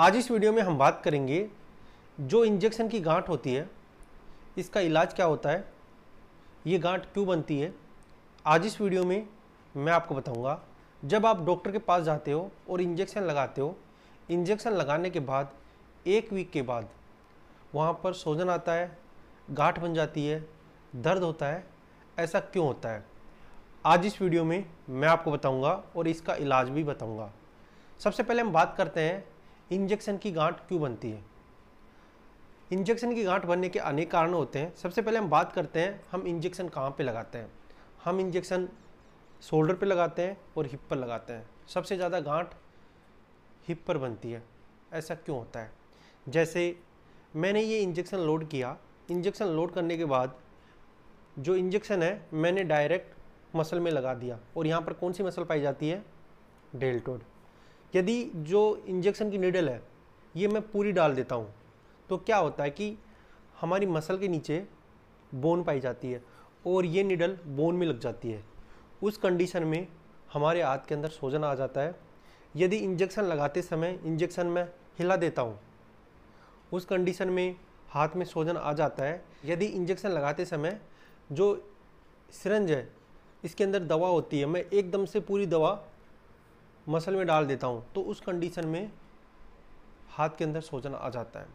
आज इस वीडियो में हम बात करेंगे जो इंजेक्शन की गांठ होती है इसका इलाज क्या होता है ये गांठ क्यों बनती है आज इस वीडियो में मैं आपको बताऊंगा जब आप डॉक्टर के पास जाते हो और इंजेक्शन लगाते हो इंजेक्शन लगाने के बाद एक वीक के बाद वहाँ पर सोजन आता है गांठ बन जाती है दर्द होता है ऐसा क्यों होता है आज इस वीडियो में मैं आपको बताऊंगा और इसका इलाज भी बताऊंगा सबसे पहले हम बात करते हैं इंजेक्शन की गांठ क्यों बनती है इंजेक्शन की गांठ बनने के अनेक कारण होते हैं सबसे पहले हम बात करते हैं हम इंजेक्शन कहाँ पे लगाते हैं हम इंजेक्शन शोल्डर पे लगाते हैं और हिप पर लगाते हैं सबसे ज़्यादा गांठ हिप पर बनती है ऐसा क्यों होता है जैसे मैंने ये इंजेक्शन लोड किया इंजेक्शन लोड करने के बाद जो इंजेक्शन है मैंने डायरेक्ट मसल में लगा दिया और यहाँ पर कौन सी मसल पाई जाती है डेल्टोड यदि जो इंजेक्शन की नीडल है ये मैं पूरी डाल देता हूँ तो क्या होता है कि हमारी मसल के नीचे बोन पाई जाती है और ये निडल बोन में लग जाती है उस कंडीशन में हमारे हाथ के अंदर सोजन आ जाता है यदि इंजेक्शन लगाते समय इंजेक्शन में हिला देता हूँ उस कंडीशन में हाथ में सोजन आ जाता है यदि इंजेक्शन लगाते समय जो सिरंज है इसके अंदर दवा होती है मैं एकदम से पूरी दवा मसल में डाल देता हूँ तो उस कंडीशन में हाथ के अंदर सोजन आ जाता है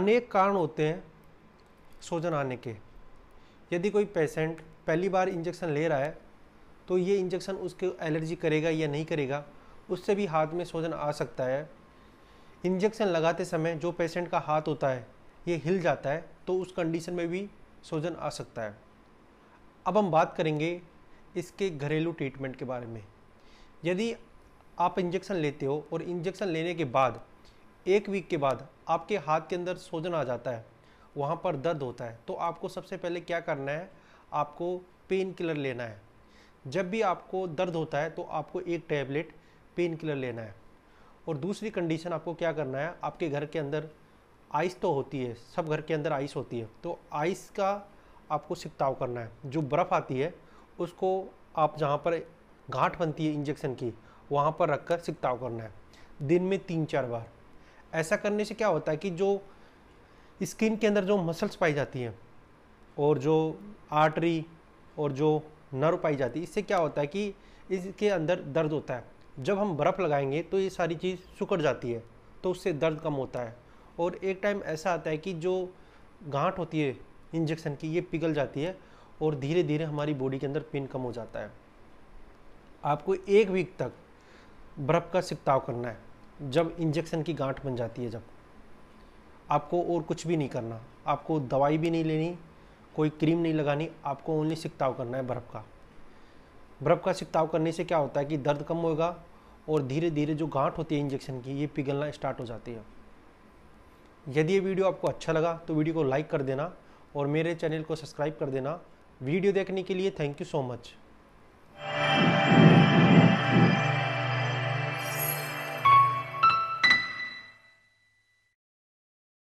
अनेक कारण होते हैं सोजन आने के यदि कोई पेशेंट पहली बार इंजेक्शन ले रहा है तो ये इंजेक्शन उसके एलर्जी करेगा या नहीं करेगा उससे भी हाथ में सोजन आ सकता है इंजेक्शन लगाते समय जो पेशेंट का हाथ होता है ये हिल जाता है तो उस कंडीशन में भी सोजन आ सकता है अब हम बात करेंगे इसके घरेलू ट्रीटमेंट के बारे में यदि आप इंजेक्शन लेते हो और इंजेक्शन लेने के बाद एक वीक के बाद आपके हाथ के अंदर सोजन आ जाता है वहाँ पर दर्द होता है तो आपको सबसे पहले क्या करना है आपको पेन किलर लेना है जब भी आपको दर्द होता है तो आपको एक टैबलेट पेन किलर लेना है और दूसरी कंडीशन आपको क्या करना है आपके घर के अंदर आइस तो होती है सब घर के अंदर आइस होती है तो आइस का आपको सिकताव करना है जो बर्फ़ आती है उसको आप जहाँ पर घाट बनती है इंजेक्शन की वहाँ पर रख कर सिकताव करना है दिन में तीन चार बार ऐसा करने से क्या होता है कि जो स्किन के अंदर जो मसल्स पाई जाती हैं और जो आर्टरी और जो नर्व पाई जाती है इससे क्या होता है कि इसके अंदर दर्द होता है जब हम बर्फ़ लगाएंगे तो ये सारी चीज़ सुकड़ जाती है तो उससे दर्द कम होता है और एक टाइम ऐसा आता है कि जो गांठ होती है इंजेक्शन की ये पिघल जाती है और धीरे धीरे हमारी बॉडी के अंदर पेन कम हो जाता है आपको एक वीक तक बर्फ़ का सिपताव करना है जब इंजेक्शन की गांठ बन जाती है जब आपको और कुछ भी नहीं करना आपको दवाई भी नहीं लेनी कोई क्रीम नहीं लगानी आपको ओनली सिकताव करना है बर्फ़ का बर्फ़ का सिकताव करने से क्या होता है कि दर्द कम होगा और धीरे धीरे जो गांठ होती है इंजेक्शन की ये पिघलना स्टार्ट हो जाती है यदि ये वीडियो आपको अच्छा लगा तो वीडियो को लाइक कर देना और मेरे चैनल को सब्सक्राइब कर देना वीडियो देखने के लिए थैंक यू सो मच